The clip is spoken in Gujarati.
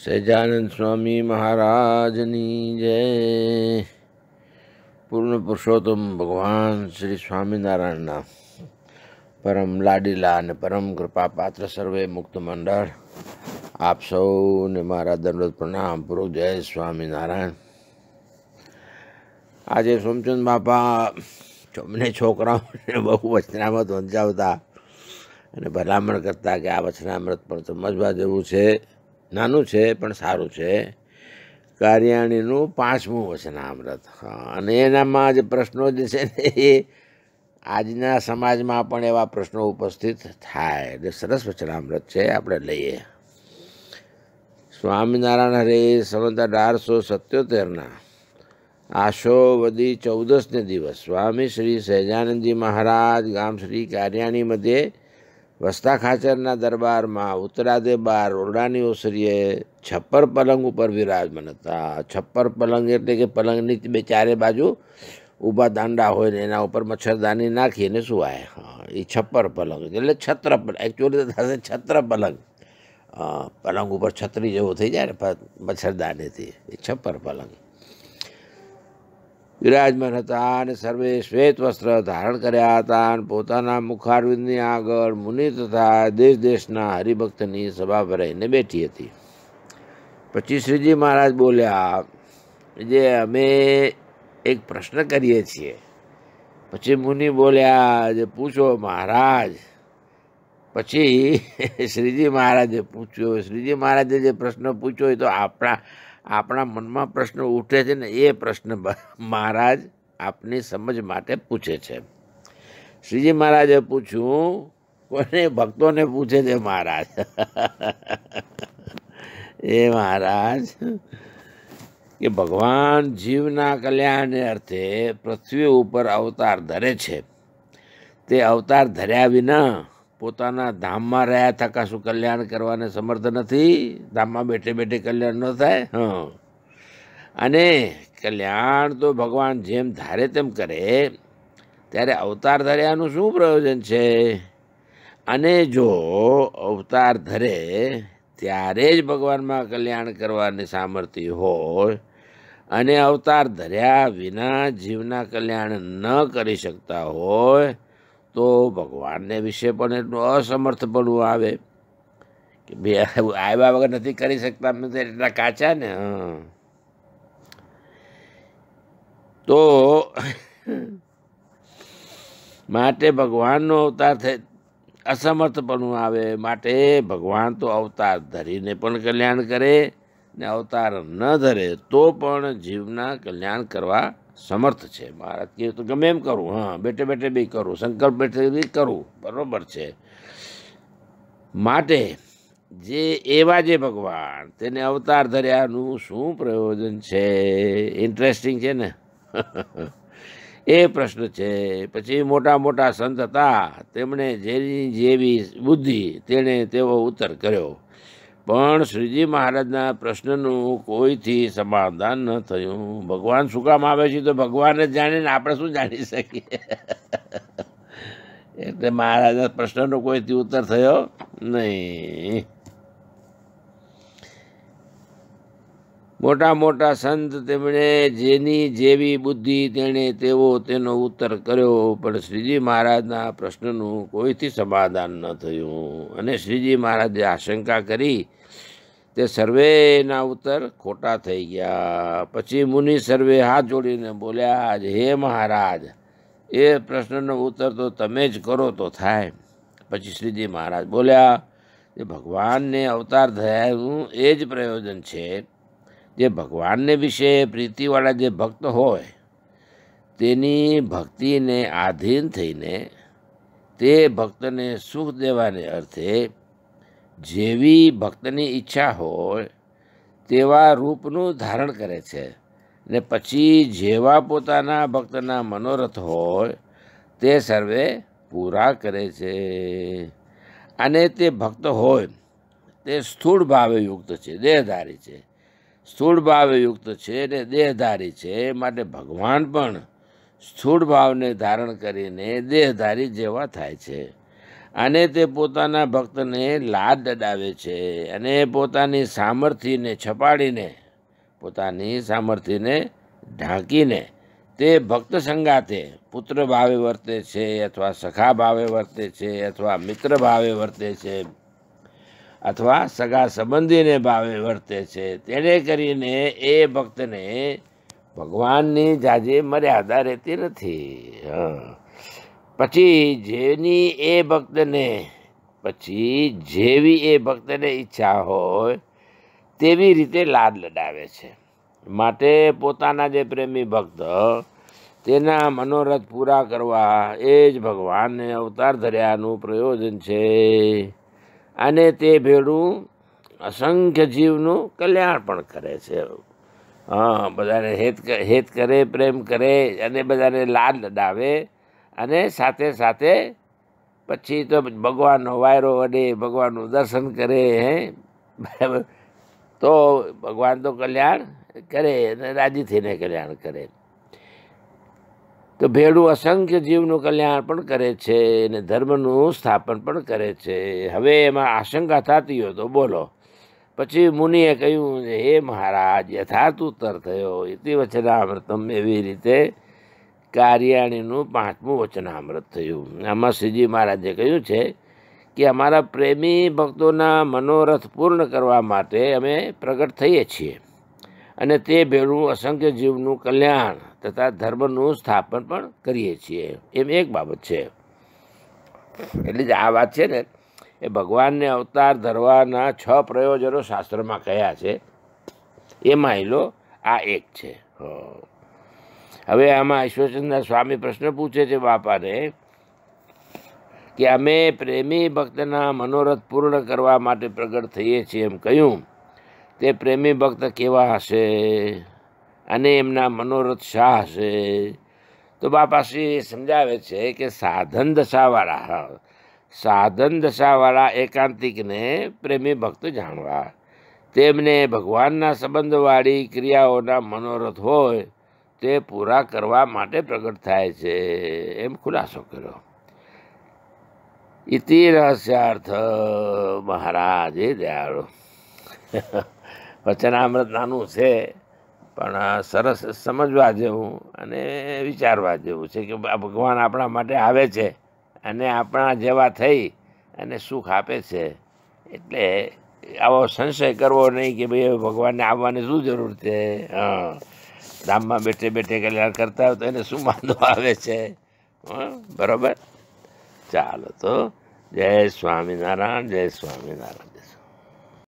સહેજાનંદ સ્વામી મહારાજની જય પૂર્ણ પુરુષોત્તમ ભગવાન શ્રી સ્વામિનારાયણના પરમ લાડીલા અને પરમ કૃપા પાત્ર સર્વે મુક્ત મંડળ આપ સૌને મારા દંડોત પ્રણામ પૂર્વક જય સ્વામિનારાયણ આજે સોમચંદ બાપા મને છોકરાઓને બહુ વચનામત વંચાવતા અને ભલામણ કરતા કે આ વચનામૃત પણ સમજવા જેવું છે નાનું છે પણ સારું છે કારિયાણીનું પાંચમું વચનામૃત હા અને એનામાં જે પ્રશ્નો જે છે ને એ આજના સમાજમાં પણ એવા પ્રશ્નો ઉપસ્થિત થાય એટલે સરસ વચનામૃત છે આપણે લઈએ સ્વામિનારાયણ હરે સંવત અઢારસો સત્યોતેરના આશો વદી ચૌદસને દિવસ સ્વામી શ્રી સહેજાનંદજી મહારાજ ગામ શ્રી કારિયાણી મધ્યે वस्ता खाचर दरबार में उत्तरादे बार ओरडाणी ओसरी छप्पर पलंग पर विराजमान था छप्पर पलंग एट के पलंग चार बाजू ऊबा दांडा होना पर मच्छरदानी नाखी ने आए हाँ ये छप्पर पलंग एट छत्र पलंग एक्चुअली तो छत्र पलंग पलंग पर छतरी जो थी जाए मच्छरदानी थी छप्पर पलंग વિરાજમાન હતા અને સર્વે શ્વેત વસ્ત્ર ધારણ કર્યા હતા અને પોતાના મુખારવિંદની આગળ મુનિ તથા દેશ દેશના હરિભક્તની સભા ભરાઈને બેઠી હતી પછી શ્રીજી મહારાજ બોલ્યા જે અમે એક પ્રશ્ન કરીએ છીએ પછી મુનિ બોલ્યા જે પૂછો મહારાજ પછી શ્રીજી મહારાજે પૂછ્યો શ્રીજી મહારાજે જે પ્રશ્ન પૂછ્યો હોય તો આપણા આપણા મનમાં પ્રશ્ન ઉઠે છે ને એ પ્રશ્ન મહારાજ આપની સમજ માટે પૂછે છે શ્રીજી મહારાજે પૂછ્યું કોને ભક્તોને પૂછે છે મહારાજ એ મહારાજ કે ભગવાન જીવના કલ્યાણ અર્થે પૃથ્વી ઉપર અવતાર ધરે છે તે અવતાર ધર્યા વિના પોતાના ધામમાં રહ્યા થકા શું કલ્યાણ કરવાને સમર્થ નથી ધામમાં બેઠે બેઠે કલ્યાણ ન થાય હં અને કલ્યાણ તો ભગવાન જેમ ધારે તેમ કરે ત્યારે અવતાર ધર્યાનું શું પ્રયોજન છે અને જો અવતાર ધરે ત્યારે જ ભગવાનમાં કલ્યાણ કરવાની સામર્થ્ય હોય અને અવતાર ધર્યા વિના જીવના કલ્યાણ ન કરી શકતા હોય તો ભગવાનને વિશે પણ એટલું અસમર્થપણું આવે કે બે આવ્યા વગર નથી કરી શકતા અમે એટલા કાચા ને તો માટે ભગવાનનો અવતાર થઈ અસમર્થપણું આવે માટે ભગવાન તો અવતાર ધરીને પણ કલ્યાણ કરે ને અવતાર ન ધરે તો પણ જીવના કલ્યાણ કરવા સમર્થ છે મહારાજ કહે તો ગમે એમ કરું હા બેઠે બેઠે બી કરું સંકલ્પ બેઠે બી કરું બરાબર છે માટે જે એવા જે ભગવાન તેને અવતાર ધર્યાનું શું પ્રયોજન છે ઇન્ટરેસ્ટિંગ છે ને એ પ્રશ્ન છે પછી મોટા મોટા સંત હતા તેમણે જેની જેવી બુદ્ધિ તેણે તેવો ઉત્તર કર્યો પણ શ્રીજી મહારાજના પ્રશ્નનું કોઈથી સમાધાન ન થયું ભગવાન શું કામ આવે છે તો ભગવાન જ જાણીને આપણે શું જાણી શકીએ એટલે મહારાજના પ્રશ્નનો કોઈથી ઉત્તર થયો નહીં મોટા મોટા સંત તેમણે જેની જેવી બુદ્ધિ તેણે તેવો તેનો ઉત્તર કર્યો પણ શ્રીજી મહારાજના પ્રશ્નનું કોઈથી સમાધાન ન થયું અને શ્રીજી મહારાજે આશંકા કરી તે સર્વેના ઉત્તર ખોટા થઈ ગયા પછી મુનિ સર્વે હાથ જોડીને બોલ્યા જ હે મહારાજ એ પ્રશ્નનો ઉત્તર તો તમે જ કરો તો થાય પછી શ્રીજી મહારાજ બોલ્યા જે ભગવાનને અવતાર થયાનું એ જ પ્રયોજન છે જે ભગવાનને વિશે પ્રીતિવાળા જે ભક્ત હોય તેની ભક્તિને આધીન થઈને તે ભક્તને સુખ દેવાને અર્થે જેવી ભક્તની ઈચ્છા હોય તેવા રૂપનું ધારણ કરે છે ને પછી જેવા પોતાના ભક્તના મનોરથ હોય તે સર્વે પૂરા કરે છે અને તે ભક્ત હોય તે સ્થૂળ ભાવે યુક્ત છે દેહધારી છે સ્થૂળ ભાવયુક્ત છે અને દેહધારી છે એ માટે ભગવાન પણ સ્થૂળ ભાવને ધારણ કરીને દેહધારી જેવા થાય છે અને તે પોતાના ભક્તને લાદ દડાવે છે અને પોતાની સામર્થ્યને છપાડીને પોતાની સામર્થ્યને ઢાંકીને તે ભક્ત સંગાતે પુત્ર ભાવે વર્તે છે અથવા સખા ભાવે વર્તે છે અથવા મિત્ર ભાવે વર્તે છે અથવા સગા સંબંધીને ભાવે વર્તે છે તેને કરીને એ ભક્તને ભગવાનની જાજે મર્યાદા રહેતી નથી પછી જેની એ ભક્તને પછી જેવી એ ભક્તને ઈચ્છા હોય તેવી રીતે લાદ લડાવે છે માટે પોતાના જે પ્રેમી ભક્ત તેના મનોરથ પૂરા કરવા એ જ ભગવાનને અવતાર ધર્યાનું પ્રયોજન છે અને તે ભેળું અસંખ્ય જીવનું કલ્યાણ પણ કરે છે હા બધાને હેત હેત કરે પ્રેમ કરે અને બધાને લાલ લડાવે અને સાથે સાથે પછી તો ભગવાનનો વાયરો અડે ભગવાનનું દર્શન કરે હે બરાબર તો ભગવાન તો કલ્યાણ કરે અને રાજી થઈને કલ્યાણ કરે તો ભેડું અસંખ્ય જીવનું કલ્યાણ પણ કરે છે અને ધર્મનું સ્થાપન પણ કરે છે હવે એમાં આશંકા થતી હોય તો બોલો પછી મુનિએ કહ્યું હે મહારાજ યથાર્થ ઉત્તર થયો ઇતિ વચનામૃતમ એવી રીતે કાર્યાણીનું પાંચમું વચનામૃત થયું આમાં શ્રીજી મહારાજે કહ્યું છે કે અમારા પ્રેમી ભક્તોના મનોરથ પૂર્ણ કરવા માટે અમે પ્રગટ થઈએ છીએ અને તે ભેળું અસંખ્ય જીવનું કલ્યાણ તથા ધર્મનું સ્થાપન પણ કરીએ છીએ એમ એક બાબત છે એટલે જ આ વાત છે ને એ ભગવાનને અવતાર ધરવાના છ પ્રયોજનો શાસ્ત્રમાં કયા છે એમાં લો આ એક છે હવે આમાં ઈશ્વરચંદ્ર સ્વામી પ્રશ્ન પૂછે છે બાપાને કે અમે પ્રેમી ભક્તના મનોરથ પૂર્ણ કરવા માટે પ્રગટ થઈએ છીએ એમ કહ્યું તે પ્રેમી ભક્ત કેવા હશે અને એમના મનોરથ શાહ હશે તો બાપાશ્રી સમજાવે છે કે સાધન દશાવાળા સાધન દશાવાળા એકાંતિકને પ્રેમી ભક્ત જાણવા તેમને ભગવાનના સંબંધવાળી ક્રિયાઓના મનોરથ હોય તે પૂરા કરવા માટે પ્રગટ થાય છે એમ ખુલાસો કર્યો ઇતિ રહસ્યાર્થ મહારાજે દયાળો વચનામૃત નાનું છે પણ સરસ સમજવા જેવું અને વિચારવા જેવું છે કે ભગવાન આપણા માટે આવે છે અને આપણા જેવા થઈ અને સુખ આપે છે એટલે આવો સંશય કરવો નહીં કે ભાઈ ભગવાનને આવવાની શું જરૂર છે હા ધામમાં બેઠે બેઠે કલ્યાણ કરતા હોય તો એને શું વાંધો આવે છે બરાબર ચાલો તો જય સ્વામિનારાયણ જય સ્વામિનારાયણ